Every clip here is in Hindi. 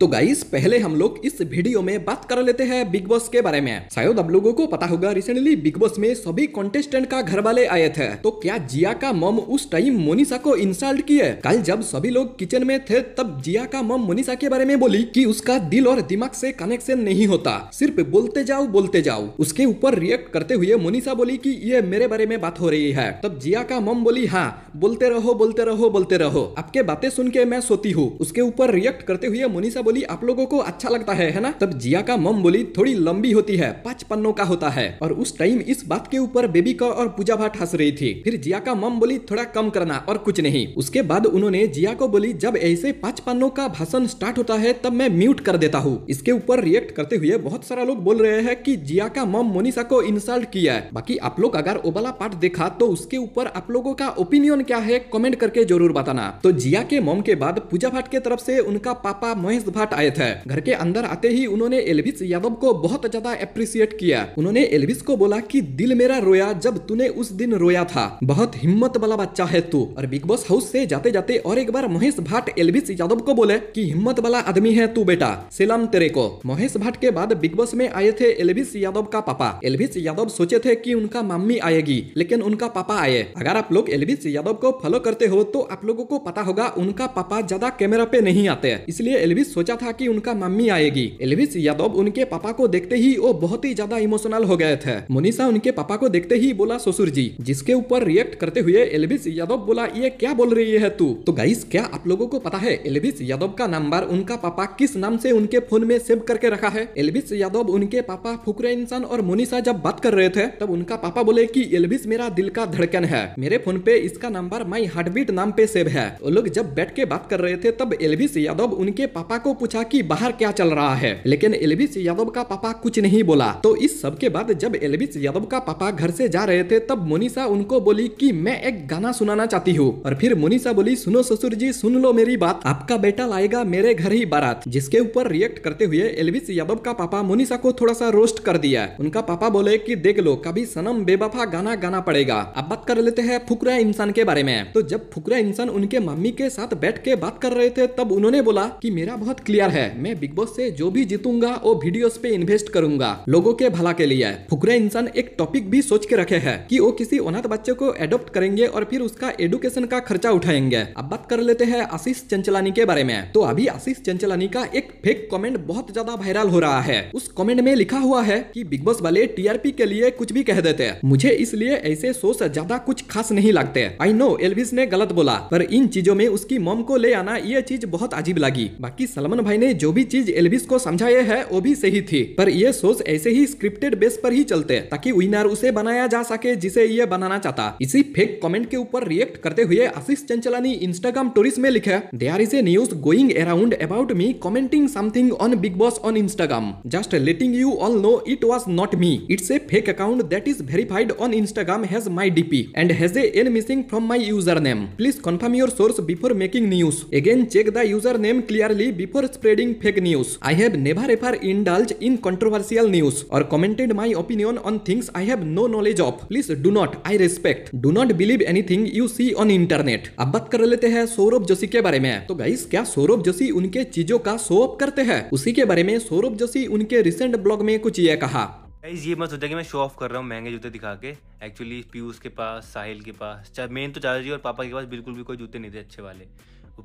तो गाइस पहले हम लोग इस वीडियो में बात कर लेते हैं बिग बॉस के बारे में शायद आप लोगों को पता होगा रिसेंटली बिग बॉस में सभी कॉन्टेस्टेंट का घर वाले आए थे तो क्या जिया का मम उस टाइम मोनिशा को इंसल्ट किए कल जब सभी लोग किचन में थे तब जिया का मम मोनिशा के बारे में बोली की उसका दिल और दिमाग से कनेक्शन नहीं होता सिर्फ बोलते जाओ बोलते जाओ उसके ऊपर रिएक्ट करते हुए मोनिशा बोली की ये मेरे बारे में बात हो रही है तब जिया का मम बोली हाँ बोलते रहो बोलते रहो बोलते रहो आपके बातें सुन के मैं सोती हूँ उसके ऊपर रिएक्ट करते हुए मोनिशा बोली आप लोगों को अच्छा लगता है है ना तब जिया का मम बोली थोड़ी लंबी होती है पांच पन्नों का होता है और उस टाइम इस बात के ऊपर बेबी का और पूजा भाट हंस रही थी फिर जिया का मम बोली थोड़ा कम करना और कुछ नहीं उसके बाद उन्होंने जिया को बोली जब ऐसे पांच पन्नों का भाषण स्टार्ट होता है तब मैं म्यूट कर देता हूँ इसके ऊपर रिएक्ट करते हुए बहुत सारा लोग बोल रहे हैं की जिया का मम मोनिशा को इंसल्ट किया है बाकी आप लोग अगर ओबाला पार्ट देखा तो उसके ऊपर आप लोगों का ओपिनियन क्या है कॉमेंट करके जरूर बताना तो जिया के मम के बाद पूजा भाट के तरफ से उनका पापा महेश फटफाट आए थे घर के अंदर आते ही उन्होंने एलविस यादव को बहुत ज्यादा अप्रिसिएट किया उन्होंने एलविस को बोला की दिल मेरा रोया जब तूने उस दिन रोया था बहुत हिम्मत वाला बच्चा है तू और बिग बॉस हाउस से जाते जाते और एक बार महेश भाट एलविस यादव को बोले की हिम्मत वाला आदमी है तू बेटा सेलम तेरे को महेश भाट के बाद बिग बॉस में आए थे एलविस यादव का पापा एलविस यादव सोचे थे कि उनका मम्मी आएगी लेकिन उनका पापा आए अगर आप लोग एलविस यादव को फॉलो करते हो तो आप लोगों को पता होगा उनका पापा ज्यादा कैमरा पे नहीं आते इसलिए एलविस सोचा सोचा था कि उनका मम्मी आएगी एलविस यादव तो उनके पापा को देखते ही वो बहुत ही ज्यादा इमोशनल हो गए थे मुनीषा उनके पापा को देखते ही बोला ससुर जी जिसके ऊपर रिएक्ट करते हुए एलविस यादव तो बोला ये क्या बोल रही है तू तो गाइस क्या आप लोगों को पता है एलविस यादव तो का नंबर उनका पापा किस नाम से उनके फोन में सेव करके रखा है एलविस यादव उनके पापा फुकरे इंसान और मोनिशा जब बात कर रहे थे तब उनका पापा बोले की एलविस मेरा दिल का धड़कन है मेरे फोन पे इसका नंबर माई हार्टबीट नाम पे सेव है वो लोग जब बैठ के बात कर रहे थे तब एलविस यादव उनके पापा को पूछा कि बाहर क्या चल रहा है लेकिन एलविस यादव का पापा कुछ नहीं बोला तो इस सब के बाद जब एलविस यादव का पापा घर से जा रहे थे तब मोनिसा उनको बोली कि मैं एक गाना सुनाना चाहती हूँ और फिर मोनिसा बोली सुनो ससुर जी सुन लो मेरी बात आपका बेटा लाएगा मेरे घर ही बारात जिसके ऊपर रिएक्ट करते हुए एलविस यादव का पापा मोनिसा को थोड़ा सा रोस्ट कर दिया उनका पापा बोले की देख लो कभी सनम बेबफा गाना गाना पड़ेगा अब बात कर लेते हैं फुकरा इंसान के बारे में तो जब फुकरा इंसान उनके मम्मी के साथ बैठ के बात कर रहे थे तब उन्होंने बोला कि मेरा बहुत क्लियर है मैं बिग बॉस से जो भी जीतूंगा वो वीडियोस पे इन्वेस्ट करूंगा लोगों के भला के लिए फुकरे इंसान एक टॉपिक भी सोच के रखे है कि वो किसी अनाथ बच्चे को एडोप्ट करेंगे और फिर उसका एडुकेशन का खर्चा उठाएंगे अब बात कर लेते हैं आशीष चंचलानी के बारे में तो अभी आशीष चंचलानी का एक फेक कॉमेंट बहुत ज्यादा वायरल हो रहा है उस कॉमेंट में लिखा हुआ है की बिग बॉस वाले टी के लिए कुछ भी कह देते मुझे इसलिए ऐसे शो ज्यादा कुछ खास नहीं लगते आई नो एलविस ने गलत बोला पर इन चीजों में उसकी मोम को ले आना ये चीज बहुत अजीब लगी बाकी सलमान रमन भाई ने जो भी चीज एलविस को समझाया है वो भी सही थी पर ये सोच ऐसे ही स्क्रिप्टेड बेस पर ही चलते ताकि विनर उसे बनाया जा सके जिसे ये बनाना चाहता इसी फेक कमेंट के ऊपर रिएक्ट करते हुए आशीष चंचला ने इंस्टाग्राम टोरिस में लिखे there is a news going around about me commenting something on Bigg Boss on Instagram just letting you all know it was not me it's a fake account that is verified on Instagram has my DP and has a n missing from my user name please confirm your source before making news again check the user name clearly before for spreading fake news I have never ever indulge in controversial news और commented my opinion on things I have no knowledge of please do not I respect do not believe anything you see on internet अब बात कर लेते हैं सौरभ जोशी के बारे में तो गाइस क्या सौरभ जोशी उनके चीजों का शो ऑफ करते हैं उसी के बारे में सौरभ जोशी उनके रिसेंट ब्लॉग में कुछ ये कहा गाइस ये मत सोचा कि मैं शो ऑफ कर रहा हूँ महंगे जूते दिखा के एक्चुअली पीयूष के पास साहिल के पास मेन तो चाचा जी और पापा के पास बिल्कुल भी कोई जूते नहीं थे अच्छे वाले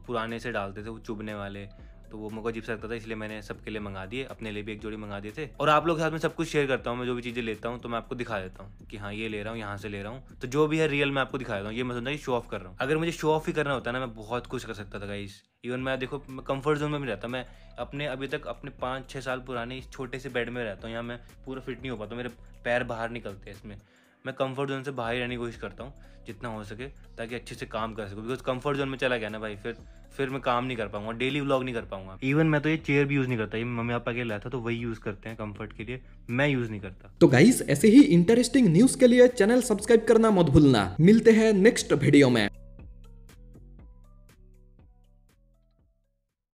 पुराने से डालते थे वो चुभने वाले तो वो मुझे अजीब सा लगता था इसलिए मैंने सबके लिए मंगा दिए अपने लिए भी एक जोड़ी मंगा दिए थे और आप लोग के साथ में सब कुछ शेयर करता हूँ मैं जो भी चीज़ें लेता हूँ तो मैं आपको दिखा देता हूँ कि हाँ ये ले रहा हूँ यहाँ से ले रहा हूँ तो जो भी है रियल मैं आपको दिखा देता हूँ ये मैं समझा शो ऑफ कर रहा हूँ अगर मुझे शो ऑफ ही करना होता ना मैं बहुत कुछ कर सकता था गाइस इवन मैं देखो मैं कंफर्ट जोन में भी रहता मैं अपने अभी तक अपने पाँच छः साल पुराने इस छोटे से बेड में रहता हूँ यहाँ मैं पूरा फिट नहीं हो पाता मेरे पैर बाहर निकलते हैं इसमें मैं कंफर्ट जोन से बाहर रहने की कोशिश करता हूँ जितना हो सके ताकि अच्छे से काम कर सकूँ बिकॉज कंफर्ट जोन में चला गया ना भाई फिर फिर मैं काम नहीं कर पाऊंगा डेली व्लॉग नहीं कर पाऊंगा इवन मैं तो ये चेयर भी यूज नहीं करता ये मम्मी पापा के लाया था तो वही यूज करते हैं कंफर्ट के लिए मैं यूज नहीं करता तो गाइस ऐसे ही इंटरेस्टिंग न्यूज के लिए चैनल सब्सक्राइब करना मत भूलना मिलते हैं नेक्स्ट वीडियो में